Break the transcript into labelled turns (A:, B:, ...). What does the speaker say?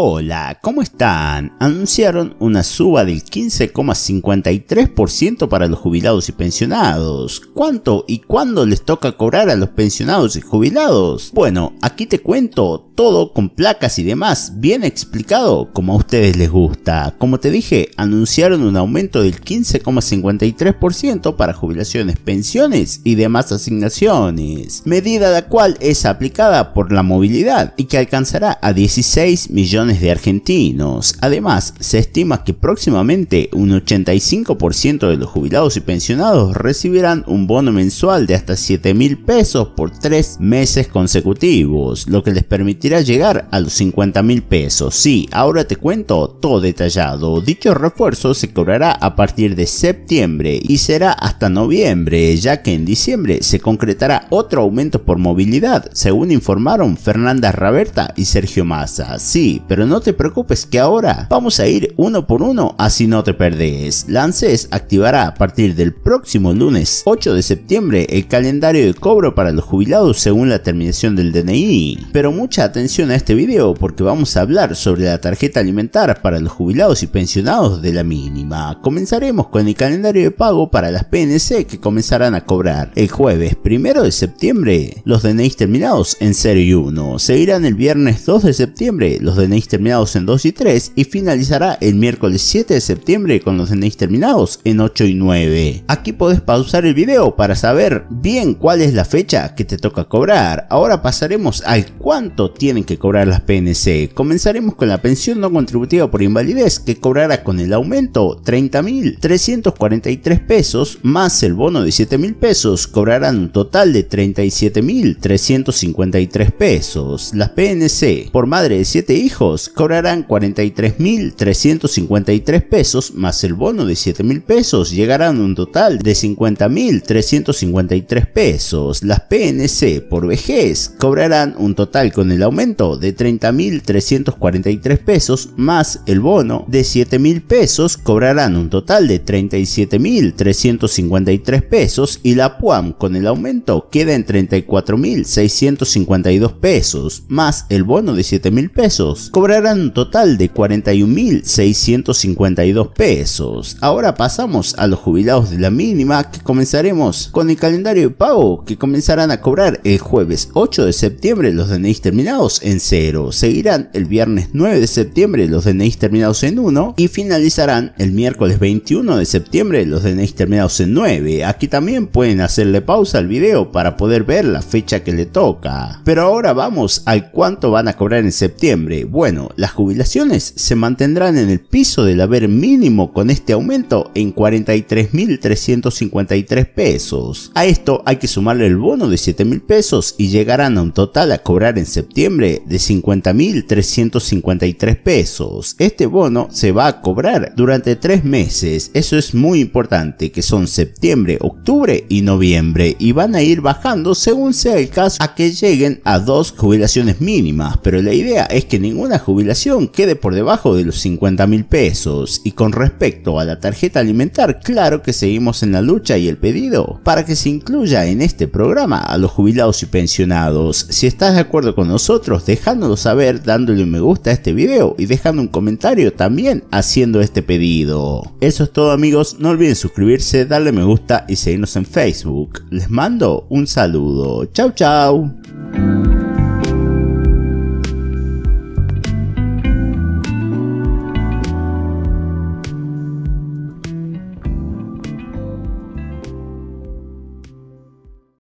A: Hola, ¿cómo están? Anunciaron una suba del 15,53% para los jubilados y pensionados. ¿Cuánto y cuándo les toca cobrar a los pensionados y jubilados? Bueno, aquí te cuento todo con placas y demás, bien explicado, como a ustedes les gusta. Como te dije, anunciaron un aumento del 15,53% para jubilaciones, pensiones y demás asignaciones, medida la cual es aplicada por la movilidad y que alcanzará a 16 millones de argentinos. Además, se estima que próximamente un 85% de los jubilados y pensionados recibirán un bono mensual de hasta 7 mil pesos por 3 meses consecutivos, lo que les permitirá llegar a los 50 mil pesos. Sí, ahora te cuento todo detallado. Dicho refuerzo se cobrará a partir de septiembre y será hasta noviembre, ya que en diciembre se concretará otro aumento por movilidad, según informaron Fernanda Raberta y Sergio Massa. Sí, pero no te preocupes que ahora vamos a ir uno por uno, así no te perdés. Lances activará a partir del próximo lunes 8 de septiembre el calendario de cobro para los jubilados según la terminación del DNI. Pero mucha atención atención a este video porque vamos a hablar sobre la tarjeta alimentar para los jubilados y pensionados de la mínima. Comenzaremos con el calendario de pago para las PNC que comenzarán a cobrar el jueves 1 de septiembre los DNIs terminados en 0 y 1, seguirán el viernes 2 de septiembre los DNIs terminados en 2 y 3 y finalizará el miércoles 7 de septiembre con los DNIs terminados en 8 y 9. Aquí podés pausar el video para saber bien cuál es la fecha que te toca cobrar. Ahora pasaremos al cuánto tiempo tienen que cobrar las PNC. Comenzaremos con la pensión no contributiva por invalidez, que cobrará con el aumento 30.343 pesos más el bono de 7.000 pesos, cobrarán un total de 37.353 pesos. Las PNC por madre de 7 hijos cobrarán 43.353 pesos más el bono de 7.000 pesos, llegarán un total de 50.353 pesos. Las PNC por vejez cobrarán un total con el aumento de 30.343 pesos más el bono de 7.000 pesos cobrarán un total de 37.353 pesos y la PUAM con el aumento queda en 34.652 pesos más el bono de 7.000 pesos cobrarán un total de 41.652 pesos. Ahora pasamos a los jubilados de la mínima que comenzaremos con el calendario de pago que comenzarán a cobrar el jueves 8 de septiembre los DNIs terminados en 0. Seguirán el viernes 9 de septiembre los DNIs terminados en 1 y finalizarán el miércoles 21 de septiembre los DNIs terminados en 9. Aquí también pueden hacerle pausa al video para poder ver la fecha que le toca. Pero ahora vamos al cuánto van a cobrar en septiembre. Bueno, las jubilaciones se mantendrán en el piso del haber mínimo con este aumento en 43.353 pesos. A esto hay que sumarle el bono de 7.000 pesos y llegarán a un total a cobrar en septiembre de 50.353 pesos. Este bono se va a cobrar durante tres meses. Eso es muy importante, que son septiembre, octubre y noviembre. Y van a ir bajando según sea el caso a que lleguen a dos jubilaciones mínimas. Pero la idea es que ninguna jubilación quede por debajo de los 50.000 pesos. Y con respecto a la tarjeta alimentar, claro que seguimos en la lucha y el pedido para que se incluya en este programa a los jubilados y pensionados. Si estás de acuerdo con nosotros, Dejándonos dejándolo saber dándole un me gusta a este video y dejando un comentario también haciendo este pedido. Eso es todo amigos, no olviden suscribirse, darle me gusta y seguirnos en Facebook. Les mando un saludo. Chau chau.